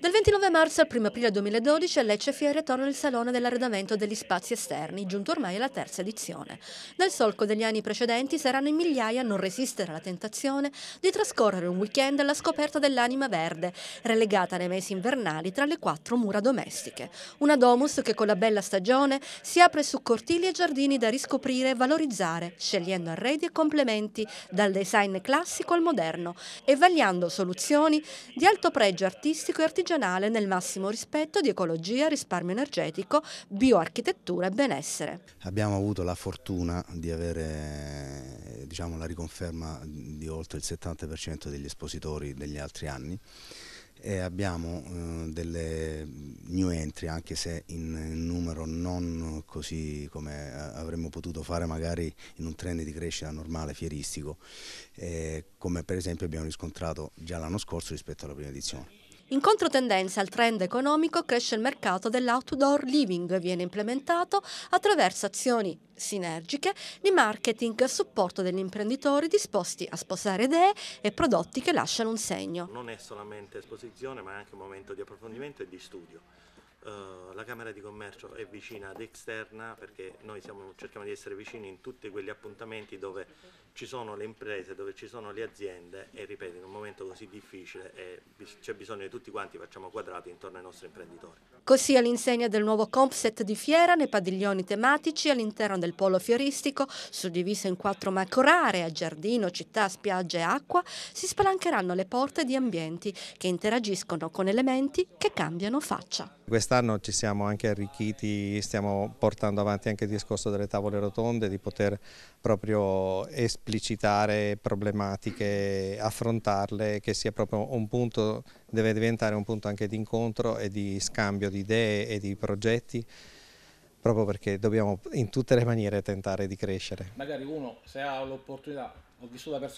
Dal 29 marzo al 1 aprile 2012 a Lecce Fiere torna il Salone dell'Arredamento degli Spazi Esterni, giunto ormai alla terza edizione. Nel solco degli anni precedenti saranno in migliaia a non resistere alla tentazione di trascorrere un weekend alla scoperta dell'anima verde, relegata nei mesi invernali tra le quattro mura domestiche. Una domus che con la bella stagione si apre su cortili e giardini da riscoprire e valorizzare, scegliendo arredi e complementi dal design classico al moderno e vagliando soluzioni di alto pregio artistico e artigianale regionale nel massimo rispetto di ecologia, risparmio energetico, bioarchitettura e benessere. Abbiamo avuto la fortuna di avere diciamo, la riconferma di oltre il 70% degli espositori degli altri anni e abbiamo eh, delle new entry anche se in, in numero non così come eh, avremmo potuto fare magari in un trend di crescita normale fieristico eh, come per esempio abbiamo riscontrato già l'anno scorso rispetto alla prima edizione. In controtendenza al trend economico cresce il mercato dell'outdoor living, e viene implementato attraverso azioni sinergiche di marketing a supporto degli imprenditori disposti a sposare idee e prodotti che lasciano un segno. Non è solamente esposizione ma è anche un momento di approfondimento e di studio. Uh, Camera di Commercio è vicina ad esterna perché noi siamo, cerchiamo di essere vicini in tutti quegli appuntamenti dove ci sono le imprese, dove ci sono le aziende e ripeto in un momento così difficile eh, c'è bisogno di tutti quanti facciamo quadrati intorno ai nostri imprenditori. Così all'insegna del nuovo compset di fiera nei padiglioni tematici all'interno del polo fioristico suddiviso in quattro a giardino, città, spiaggia e acqua si spalancheranno le porte di ambienti che interagiscono con elementi che cambiano faccia. Quest'anno ci siamo anche arricchiti, stiamo portando avanti anche il discorso delle tavole rotonde, di poter proprio esplicitare problematiche, affrontarle, che sia proprio un punto, deve diventare un punto anche di incontro e di scambio di idee e di progetti proprio perché dobbiamo in tutte le maniere tentare di crescere. Magari uno se ha l'opportunità, ho vissuto da persona